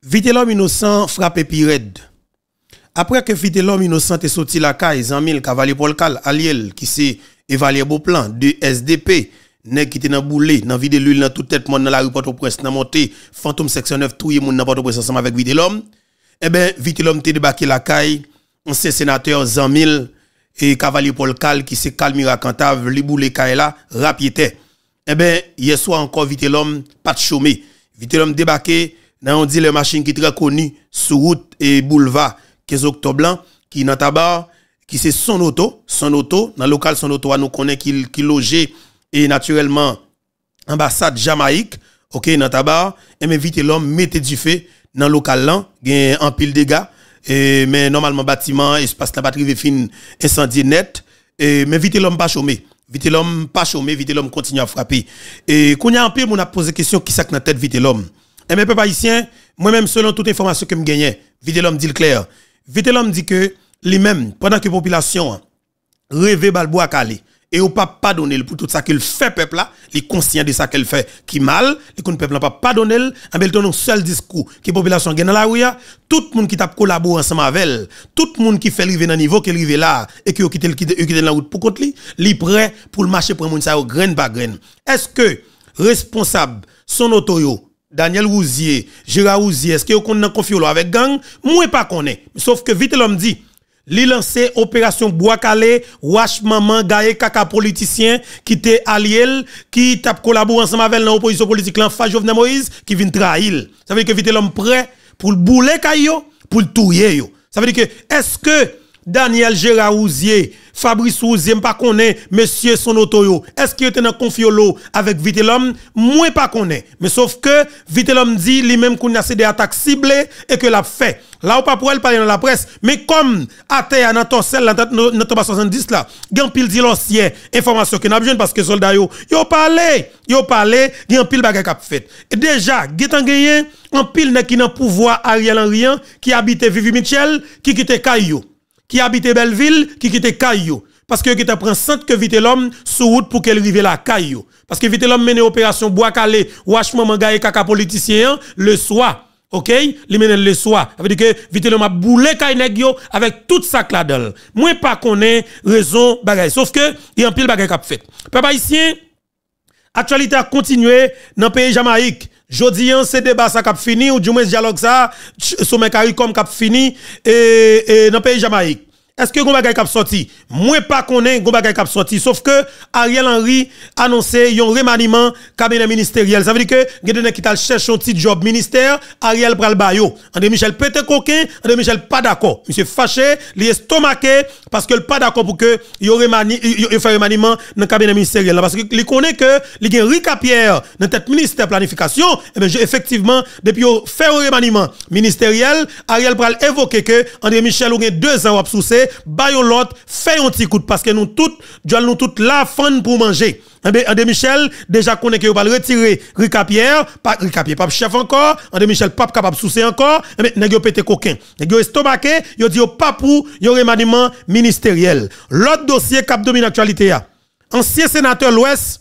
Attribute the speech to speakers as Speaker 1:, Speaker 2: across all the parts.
Speaker 1: Vite lom inosan frape pi red. Apre ke vite lom inosan te soti lakay, Zanmil, Kavalye Polkal, Aliel, ki se evalye bo plan de SDP, nekite nan boule, nan vide lul, nan toutet, moun nan la ripot opres, nan mote, fantom seksyon 9, touye moun nan pot opres ansama vek vite lom, e eh ben vite lom te debake lakay, onse senatèr Zanmil, e Kavalye Polkal, ki se kalmi rakantav, li boule kaya la, rapyete. E eh ben, ye so anko vite lom, pat chome, vite lom debake, on dit les machines qui très connues sur route et boulevard, 15 octobre qui dans qui c'est son auto, son auto, dans le local son auto, nous connaît qu'il qui logeait et naturellement ambassade Jamaïque, OK dans tabac, et vite l'homme mettez du feu dans le local là, gagne en pile dégâts et mais normalement bâtiment espace la batterie est fin incendie net et mais vite l'homme pas chômé vite l'homme pas chômé vite l'homme continue à frapper et qu'on y a un peu on a posé question qui sac dans tête vite l'homme et eh mes peuples haïtiens, moi-même, selon toute information que je gagne, vite l'homme dit le clair. Vite l'homme dit que lui-même, pendant que la population rêve balboa calé, et au pas pardonner pour tout ça qu'il fait peuple là, il conscient de ça qu'il fait qui mal, les connaît peuple pas pardonner, en bel ton seul discours que population gagne dans la rue, tout le monde qui tape collaboré ensemble avec elle, tout le monde qui fait arriver dans niveau qu'il arrive là et qui a quitté la route pour contre lui, est prêt pour le marché pour monde ça grain par grain. Est-ce que responsable son auto Daniel Rousier, Gérard Rousier, est-ce que vous connaissez confio avec gang Moi pas connais. Sauf que vite l'homme dit li lancé opération bois calé wash maman gaye kaka politicien qui était allié qui tape collaboré ensemble avec l'opposition politique l'enfant Jovenel Moïse qui vient trahir. Ça veut dire que vite l'homme prêt pour le bouler pour le touyer yo. Ça veut dire que est-ce que Daniel Gérard Ouzier, Fabrice Ouzier, pas connaît monsieur son auto Est-ce qu'il était dans confiolo avec Vitelom? Moi pas connaît. Mais sauf que Vitelhomme dit lui-même qu'on a des attaques ciblées et que l'a fait. Là ou pas pour elle parler dans la presse, mais comme à dans sel dans notre 70 là, gen pile l'ancien, information qu'on n'a besoin parce que soldat yo yo parlé, yo parlé, un pile bagay k'ap fait. Et déjà, y a en pile qui nan pouvoir Ariel Henry qui habitait Vivi Michel qui quittait Caillou qui habitait Belleville, qui quittait Caillou. Parce que qui te prend centre que vite l'homme sous route pour qu'elle rive la Caillou. Parce que vite l'homme mène opération bois calé, washment manga et kaka politicien, le soir. OK? Il mène le soir. Ça veut dire que vite l'homme a boulé Caillou avec toute sa cladel. Moi pas connais raison bagaille. Sauf que, il y a un pile bagaille qu'a fait. Papa ici, actualité a continué dans le pays Jamaïque. Jodi yon se debasa kap fini ou jume se dialog sa sou men kari kom kap fini e, e nan peyi Jamaik. Est-ce que Gombagay Cap sorti Moi pas connais Gombagay Cap sorti. Sauf que Ariel Henry annoncé un remaniement cabinet ministériel. Ça veut dire que Gedenek qui cherche un petit job ministère, Ariel Bral-Bayo. André Michel peut coquin, André Michel pas d'accord. Monsieur fâché, il est stomacé parce que pas d'accord pour que remani, un fait remaniement dans cabinet ministériel. Parce que li connaît que li y a Rika Pierre dans tête ministère planification. Et eh bien, effectivement, depuis a fait remaniement ministériel, Ariel Bral évoqué que André Michel a deux ans à Bayon l'autre, un petit coup parce que nous tous, nous tous la faim pour manger. Eh André Michel, déjà qu'on est que va retirer Rika Pierre, pas Rika Pierre, pas chef encore, André Michel, pas capable de soucier encore, mais n'a pas pété coquin. N'a estomacé, il dit pas pour, n'a remaniement ministériel. L'autre dossier cap domine actualité, ancien sénateur l'Ouest,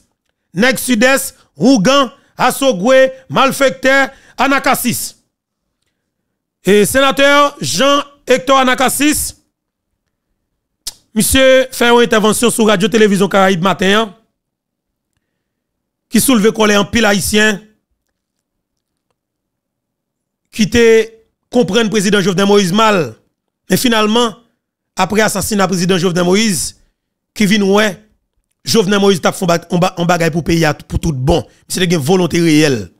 Speaker 1: Neg Sud-Est, Rougan, Assogwe, Malfecteur, Anakassis. Et sénateur Jean-Hector Anakassis, Monsieur fait une intervention sur Radio Télévision Caraïbe matin, hein, qui soulevait colère en pile haïtien, qui était comprenne le président Jovenel Moïse mal. Mais finalement, après assassinat président Jovenel Moïse, qui vient ouais, Jovenel Moïse tape un bagaille pour payer pour tout bon. C'était une volonté réelle.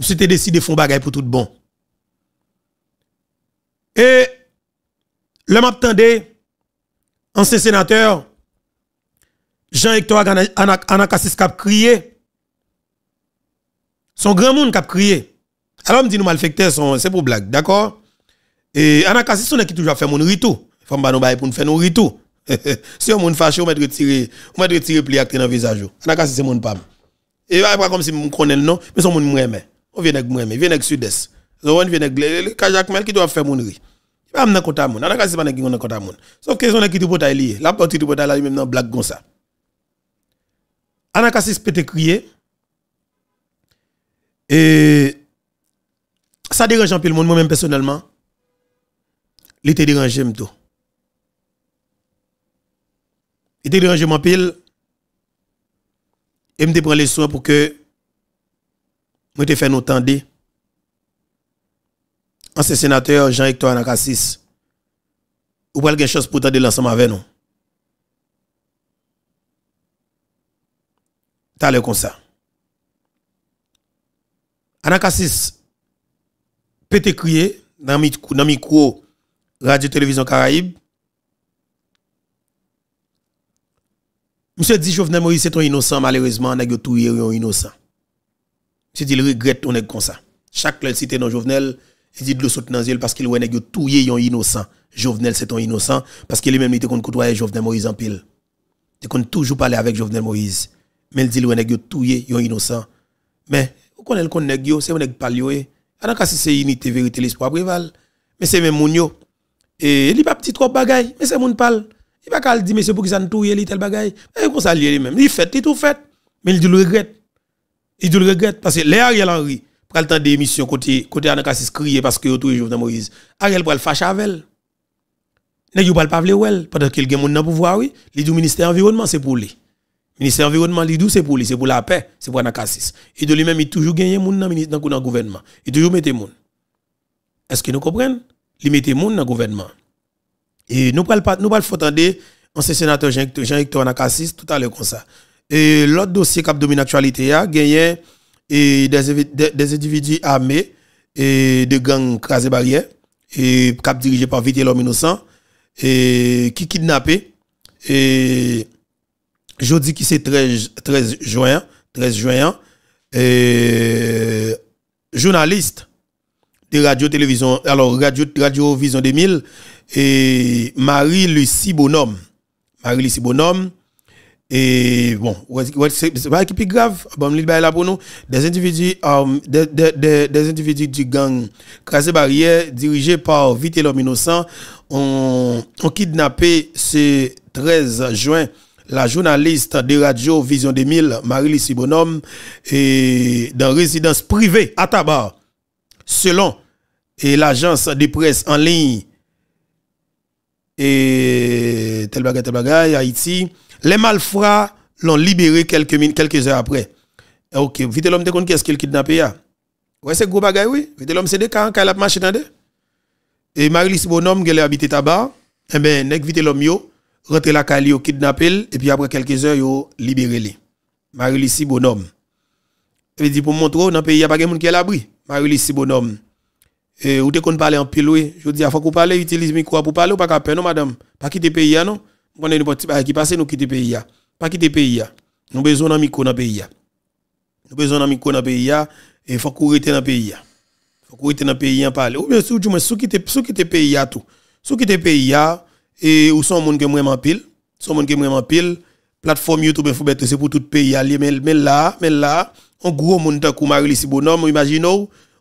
Speaker 1: C'était décidé de faire bagaille pour tout bon. Et, le map ancien sénateur, Jean-Hector Anakassis qui a crié. Son grand monde qui a crié. Alors, me dit nous malfecteurs, c'est pour blague, d'accord? Et Anakassis, on est qui toujours fait mon Il Faut me nous pour nous faire nos si on moun fâché, on va tiré, on met pli acte dans visage. Anacassis, c'est mon pam. Et pas comme si on connais le nom, mais son mon m'aime. On vient avec on vient avec sud-est. On vient avec le Kajakmel qui doit faire mon rito pas dans compte Anaka c'est pas dans qui compte à Sauf que les gens de lié. La porte de la même dans blague comme ça. Anaka c'est peut crier. Et ça dérange un peu le monde moi-même personnellement. Il était dérangé tout. Il était dérangé mon pile. Et me prends les soins pour que moi te faire nos tendre ancien sénateur Jean-Hector Anacassis, ou pas quelque chose pour t'aider l'ensemble avec nous. T'as le comme ça. Anacassis peut crier dans le micro Radio-Télévision Caraïbe. Monsieur dit Jovenel Moïse, c'est un innocent, malheureusement, a tout un innocent. Monsieur dit, il regrette ton nèg comme ça. Chaque cité dans Jovenel, il dit de l'eau saute dans parce qu'il voit que tout innocent. Jovenel, c'est un innocent parce qu'il est même il était côtoyé Jovenel Moïse en pile. Il qu'on toujours parler avec Jovenel Moïse. Mais il dit que tout est innocent. Mais, vous connaissez le connaît, c'est un nègre palio. Alors, si c'est unité, vérité, l'espoir préval. Mais c'est même mon Et il pas petit trop bagaille, mais c'est mon pal Il pas qu'à le dire, mais c'est pour qu'il s'en tout tel bagaille. Et comme ça, lui-même. Il fait, tout fait. Mais il dit le regrette. Il dit le regrette parce que les Ariel Henry, pral temps d'émission côté côté Anacassis crier parce que autour dans e Moïse Ariel pral fâche avec elle nèg yo pral pas vle pendant qu'il gen moun nan pouvoir oui li du ministère environnement c'est pour lui ministère environnement li c'est pour lui c'est pour la paix c'est pour Anacassis et de lui-même il toujours gagne moun nan ministre dans gouvernement il e toujours mette moun est-ce que nous comprenons il mette moun dans gouvernement et nous pral nous pral faut attendre ancien sénateur Jean-Hector Jean Anacassis tout à l'heure comme ça et l'autre dossier qui domine l'actualité a gagné et des, des, individus armés et de gangs crasé barrière et cap dirigé par Vité l'homme innocent et qui kidnappé et jeudi qui c'est 13, 13 juin 13 juin et journaliste de radio télévision alors radio radio vision 2000 et Marie Lucie Bonhomme Marie Lucie Bonhomme et bon, c'est pas qui plus grave, des individus, um, des, individus du gang Crasé Barrière, dirigé par Vite innocent, ont, kidnappé ce 13 juin la journaliste de radio Vision 2000, Marie-Lissi Bonhomme, et dans résidence privée à Tabar, selon l'agence de presse en ligne et tel bagage, Haïti. Les malfrats l'ont libéré quelques minutes, quelques heures après. Eh, ok, vite l'homme te compte quest ce qu'il kidnappé Ouais, c'est gros bagay, oui. Vite l'homme c'est des cas, hein, quand il a marché dans Et Bonhomme, qui a habité tabac, eh ben, nek vite l'homme yo, rentre la cali, kidnappé, et puis après quelques heures, yo libéré marie si Bonhomme. Il dit pour montrer, dans le pays, il n'y a pas de monde qui est à l'abri. lucie Bonhomme. Et eh, ou te qu'on parler en pilou. Je Je dis, il faut qu'on parle, utilise micro pour parler ou pas qu'à peine, non, madame. Pas quitter le pays, hein, non. On connaît une petite qui ah, passe, nous quitter pays. Pas quitter pays. Nous besoin d'un micro dans pays. Nous besoin d'un micro dans pays et faut courir dans pays. Faut courir dans pays en parler. Ou bien si du moins ceux qui ceux qui pays tout. Ceux qui pays et où sont monde que vraiment pile, sont monde que vraiment pile, plateforme YouTube faut c'est pour tout pays mais mais là, mais là, un gros monde comme Marie Bonhomme, imaginez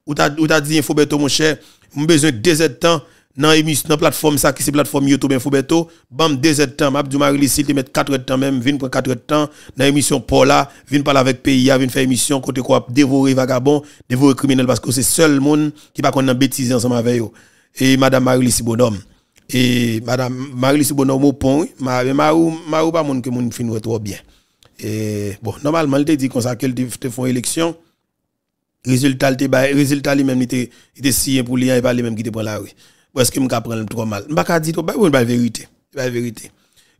Speaker 1: ou t'as ou t'as dit mettre mon cher, j'ai besoin de deux temps dans émission dans plateforme ça qui c'est plateforme YouTube Infobeto bam 2 heures de temps Abdou Marie Lucille te mettre 4 heures de temps même 4 heures de temps dans émission Paula vienne parler avec pays vienne faire émission côté quoi dévorer vagabond dévorer criminel parce que c'est seul monde qui pas connait bêtise ensemble avec eux et madame Marie Lucille bonhomme et madame Marie Lucille bonhomme au pont ma ma ou pas monde que monde fin trop bien et bon normalement on te dit comme ça qu'elle te font élection résultat le résultat lui-même il était signé pour lui et pas lui-même qui te prend la rue ou est-ce que je prends le trop mal? Je ne pas dire la vérité. La vérité.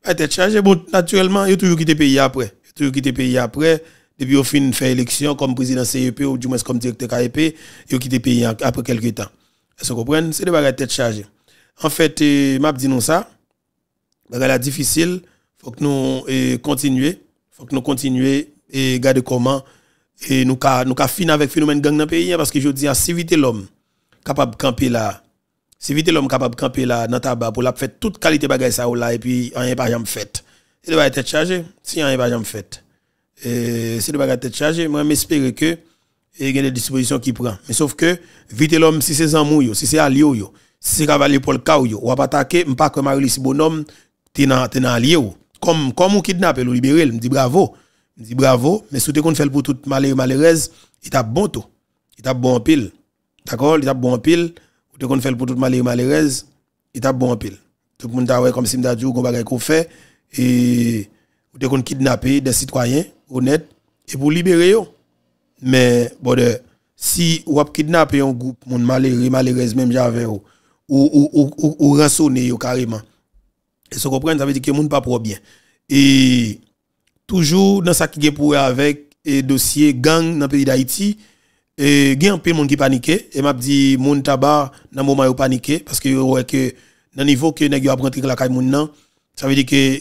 Speaker 1: La tête chargée, bon, naturellement, il a toujours quitté le pays après. toujours quitté le pays après. Depuis au fin fait élection comme président CEP ou du moins comme directeur KEP, il a quitté le pays après quelques temps. Est-ce que vous comprenez? C'est des bagages tête chargée. En fait, je m'a dit non ça. C'est difficile. Faut que nous continuions. Eh, continuions. Eh, Faut que eh, nous continuions et garder comment et nous ka nous ka fin avec phénomène gang dans hein, pays parce que je dis à éviter l'homme capable de camper là si vite l'homme capable de camper là, dans tabac, pour la faire toute qualité bagaille ça ou là, et puis, a pas jamais fait. Il va être chargé, si rien pas jamais fait. Et si le bagage est chargé, moi, j'espère que, il y a des dispositions qui prend. Mais sauf que, vite l'homme, si c'est Zamou, si c'est Alio, si c'est Cavalier le Kaouyo, ou pas attaquer, pas que Marilis Bonhomme, t'es dans Alio. Comme, comme on kidnappe, ou libéré, me dit bravo. me dit bravo, mais si tu qu'on fait pour toute malheur, malheureuse, il t'a bon tout. Il t'a bon pile. D'accord? Il t'a bon pile de qu'on fait pour tout malheureux malheureuse, il t'a bon en Tout le monde a comme si m'a dit gon bagay qu'on fait et de qu'on kidnapper des citoyens honnêtes et pour libérer eux. Mais bon si ou a kidnappé un groupe monde malheureux malheureuse même j'avais ou ou ou ou, ou carrément. Et ce qu'on ça veut dire que monde pas propre bien. Et toujours dans ça qui est pour avec et dossier gang dans le pays d'Haïti, et il y a un peu de monde qui panique. Et m'a dit, mon tabac, dans le moment où panique, parce que ouais que, dans le niveau que les gens rentrent la caille, ça veut dire que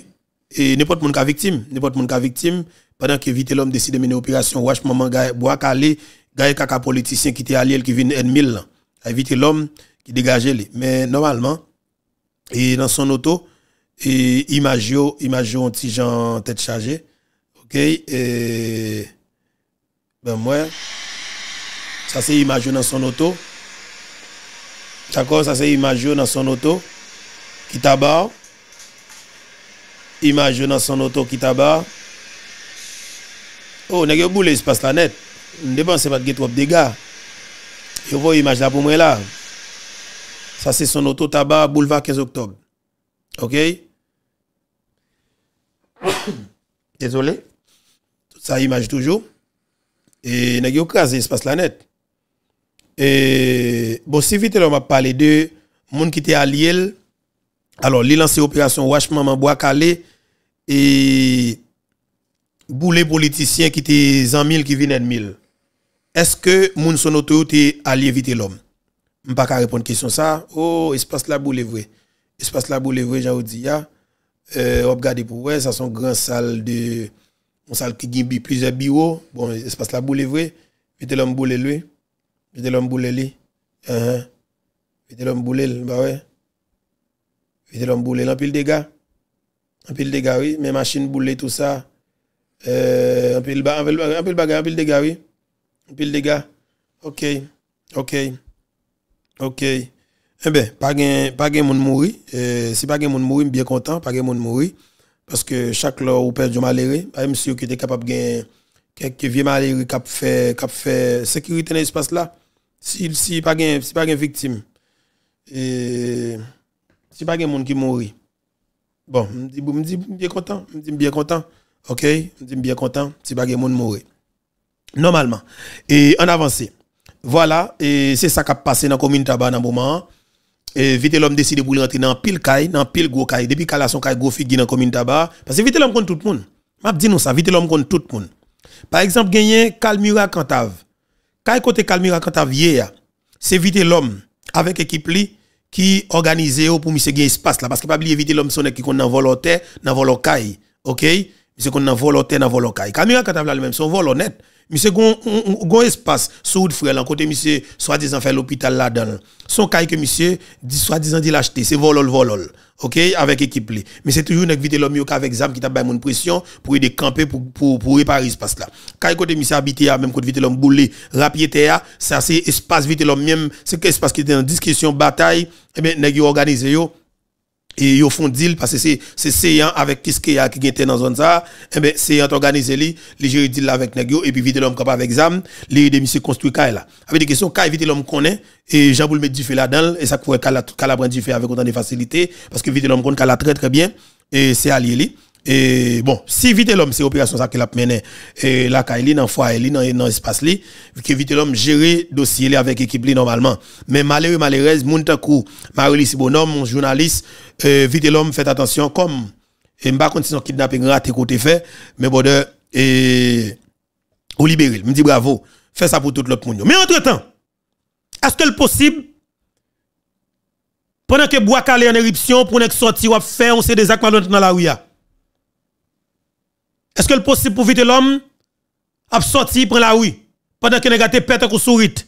Speaker 1: n'importe qui est victime, n'importe qui est victime, pendant que vite l'homme décide de mener une opération, ouach maman, bois calé, gagne kaka politicien qui était allié, qui vient ennemi là. Vite l'homme qui dégageait. Mais normalement, et dans son auto, et imagio, imagio, un petit gens tête chargée. Ok, et ben moi. Ça c'est l'image dans son auto. D'accord, ça c'est l'image dans son auto qui tabac. Image dans son auto qui tabac. Oh, n'a il boule espace la net. Ne c'est pas de trop de dégâts. Je vois l'image là pour moi là. Ça c'est son auto tabar boulevard 15 octobre. OK Désolé. Ça image toujours. Et n'a pas crasé espace la net. Et bon, si vite, l'homme on parlé de monde qui était allié. Alors, il a lancé opération Wash Maman Bois Calais et boulet politicien qui était en mille qui viennent en mille. Est-ce que moun son autorité allié vite l'homme? Je pas répondre à la question ça. Oh, espace la boule vrai. Espace la boule vrai, j'ai dit, regardez euh, pour ouais, ça sont grand salle de, une salle qui a plusieurs bureaux. Bon, espace la boule vrai. Vite l'homme boule lui. Vite l'homme boule li. Uh -huh. Vite l'homme boule, bah ouais. Vite l'homme boule, en pile de gars. En pile de gars, oui. Mes machines boule, tout ça. Euh, pile bagage, en pile bagage, pile de oui. En pile de Ok, ok, ok. Eh ben, pas de pas gen moun mouri. Euh, si pas de moun mouri, bien content, pas de moun mouri. Parce que chaque jour, ou perd du malheureux, pas si vous était capable de gagner quelques vieux malheureux qui fait, fait sécurité dans espace là si si pas gain si pas gain victime et si pas gain monde qui mourit bon me dit me dit bien content me dit bien content OK me dit bien content si pas gain monde mourir normalement et en avancé voilà et c'est ça qui a passé dans la commune Taba dans moment et vite l'homme décide vouloir rentrer dans pile caille dans pile gros caille depuis qu'elle a son caille gros figue dans la commune Taba parce que vite l'homme compte tout le monde m'a dit nous ça vite l'homme compte tout le monde par exemple gagné Calmura Cantave quand côté Calmira quand vieille, c'est vite l'homme avec équipe li qui organise pour monsieur gain espace là parce que pas oublier vite l'homme sonne qui qu'on en volontaire dans OK Monsieur qu'on dans volontaire dans volocay. Calmira quand le même son vol honnête Monsieur gon gon espace Soud frère côté monsieur soi-disant fait l'hôpital là-dedans. Son caille que monsieur dit soi-disant dit l'acheter, c'est volol volol. OK avec équipe Mais c'est toujours nek vite l'homme avec zam qui t'a bay mon pression pour aider camper pour pour pour réparer espace là. Caille côté monsieur habité même côté vite l'homme boulé rapiété ça c'est espace vite l'homme même c'est espace qui était en discussion bataille et eh ben nèg organisé yo et ils font deal parce que c'est c'est séant avec qui qui était dans zone ça et eh ben séant organisé li les jeux deal avec négio et puis vite l'homme capable avec exam les demi monsieur construit ca là avec des questions ca vite l'homme connaît et Jean pour mettre du feu là-dedans et ça pourrait cala cala prendre du feu avec autant de facilité parce que vite l'homme connaît la très très bien et c'est allié li et bon, si vite l'homme, c'est opération ça qu'il a mené, et la caille, dans le foyer, dans l'espace, que vite l'homme gérer dossier avec l'équipe normalement. Mais malheureusement, malheureuse, Montaku Marie-Lise Bonhomme, journaliste, euh, vite l'homme, faites attention, comme, et m'a continué kidnapping raté côté fait, mais bon, et, au libérer, me dit bravo, fais ça pour tout l'autre monde. Mais entre temps, est-ce que le possible, pendant que bois est en éruption, pour ne sortir ou faire, on sait des actes dans la rue, est-ce que le possible pour vite l'homme a sorti prend la rue pendant que négaté pète ou sourite.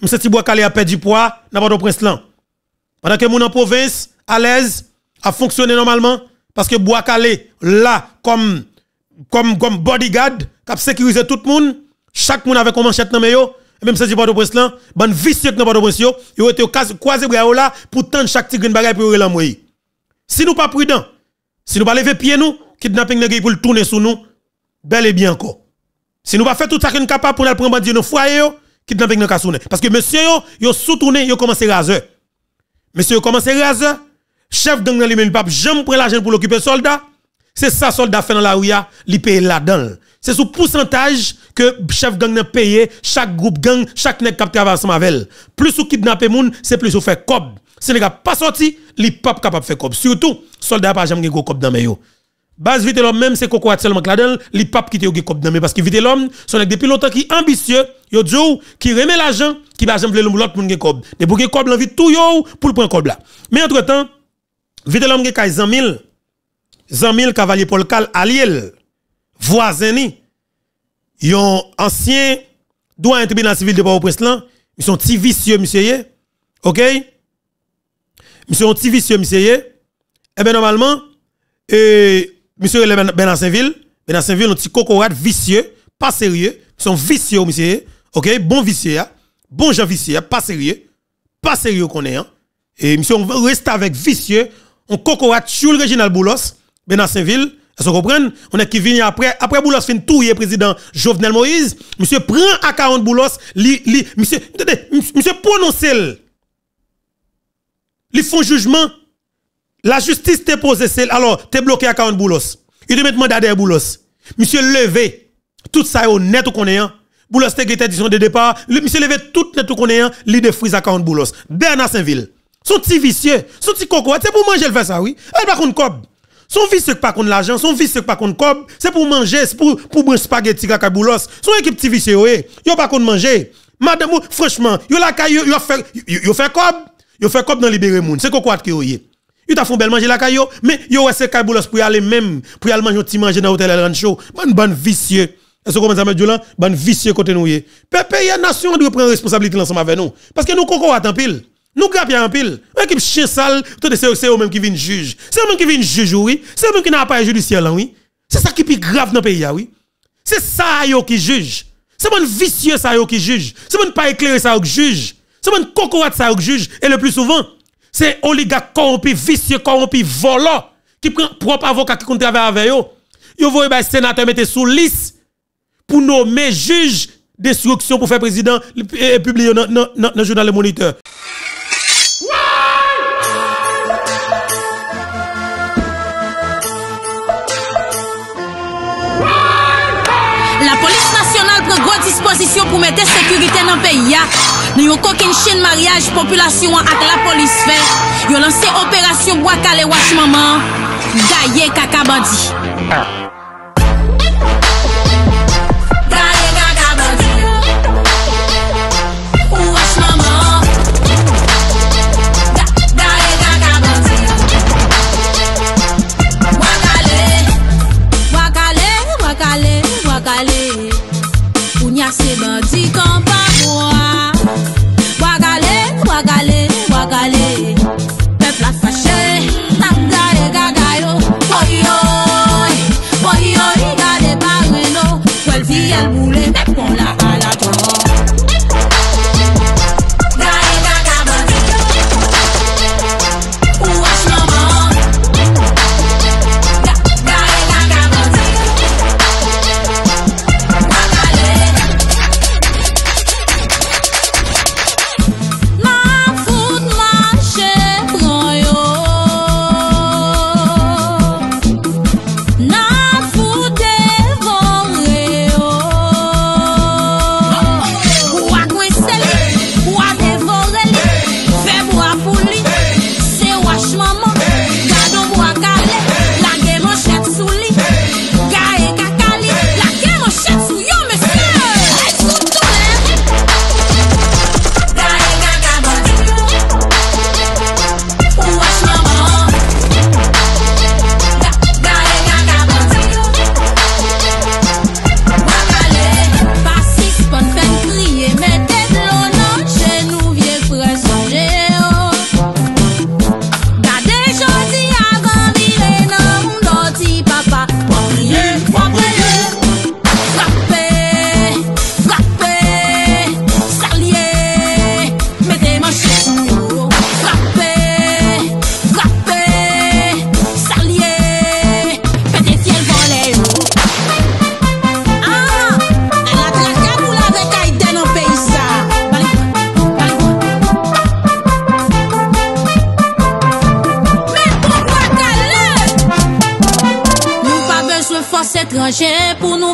Speaker 1: Monsieur Tibois a perdu poids n'a pas de prince là. Pendant que mon en province à l'aise a fonctionné normalement parce que Bois là comme comme comme bodyguard qui a sécurisé tout le monde, chaque monde avec une manchette dans maillot et même si pas de prince là, ban vicieux pas de prince il yo été croisé là pour tendre chaque tigre bagay pour l'envoyer. Si nous pas prudents, si nous pas lever pied nous kidnapping nèg pour le tourner sur nous bel et bien encore. Si nous pas fait tout ça qu'on capable pour nous prendre bandit dans foyer kidnapping le tourner parce que monsieur yo yo sous tourner yo commencé raser. Monsieur yo commencé raser. Chef gang dans lui pape jamais prendre l'argent pour l'occuper soldat. C'est ça soldat fait dans la rue, il paye là-dedans. C'est sous pourcentage que chef gang n'a payé chaque groupe gang, chaque nèg qui travaille ensemble avec Plus ou kidnapper moun, c'est plus vous faire cob. Si n'avez pas sorti, li pas capable faire cob. Surtout soldat pas jamais gros cob dans yo. Base vite l'homme même c'est Coco seulement là-dedans, les papes qui te ont mais parce que vite l'homme sont depuis longtemps qui ambitieux, yo djou, qui remet l'argent, qui va l'homme l'autre pour gen cob. De pour cob l'envie tout yo pour le point cob là. Mais entre-temps, vite l'homme des kay Zamil Zamil cavalier Cal Aliel voisini yon ancien être tribunal civil de port au ils sont petits vicieux monsieur OK ils sont petit vicieux monsieur Eh ben normalement euh monsieur le ben- Benassinville Saint-Ville, ville un petit cocorade vicieux, pas sérieux, Ils sont vicieux, monsieur, ok, bon vicieux, hein? bon gens vicieux, pas sérieux, pas sérieux qu'on est, hein. Et monsieur, on reste avec vicieux, on cocorade sur le régional Boulos, Benassinville, Saint-Ville, vous comprenez? On est qui vient après, après Boulos fin est président Jovenel Moïse, monsieur prend à 40 Boulos, li, monsieur, monsieur prononce Ils font jugement la justice t'est posée, alors t'es bloqué à 40 boulos. Il te met mandat derrière boulos. Monsieur levé, tout ça est honnête qu'on est. Hein? Boulos t'es disons de départ. monsieur levé, tout net qu'on est. Hein? L'idée frise à 40 boulos. Bernard Saint-Ville. Son petit vicieux, son petit coco, c'est pour manger le fait ça, oui. Elle eh, pas contre cob. Son c'est pas contre l'argent, son c'est pas contre cob, c'est pour manger, c'est pour pour bon spaghetti à boulos. Son équipe petit vicieux, oui. Yo pas contre manger. Madame, franchement, yo la caille, yo fait yo fait cob, yo fait cob dans libérer monde. C'est quoi que yo ils t'a font bel manger la caillou, mais yo ouais c'est kaboulos, pour aller même pour aller manger un petit manger dans l'hôtel. Rancho. Man bonne vicieux. Est-ce que vous commencez à bonne vicieux côté nous Peuple une nation doit prendre responsabilité ensemble avec nous parce que nous coco en pile. Nous grappons en pile. Équipe chien sale, c'est eux même qui viennent juge. C'est eux même qui viennent juge oui, c'est eux même qui n'a pas judiciaire là oui. C'est ça qui est grave dans le pays oui. C'est ça yo qui juge. C'est mon vicieux ça yo qui juge. C'est mon pas éclairé ça qui juge. C'est mon cocotte ça qui juge et le plus souvent Se oliga korompi, visye korompi, volo, ki pren prop avoka ki kontraver aveyo, yo voye bay senate mette sou lis pou nou me juj destruksyon pou fe prezident e publio nan jounan le moniteur.
Speaker 2: La polis nasyonal prego disposisyon pou mette sekurite nan peyak. Nou yon koken chen mariage populasyon ak la polisfer. Yon lanse operasyon wakale wak maman. Gaye kaka bandi. Ah.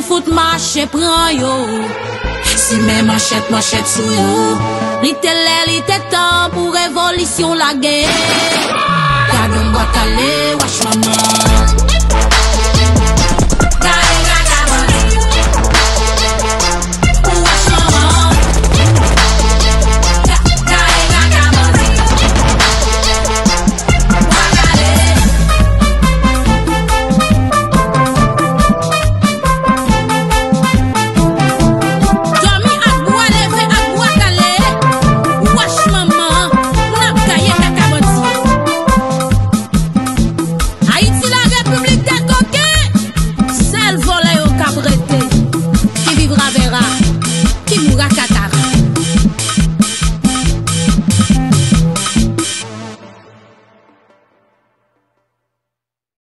Speaker 2: Fout ma chè pran yo Si men man chèd man chèd sou Li tè lè li tè tan Pou revolisyon la gen Kade mwa talè Wach man nan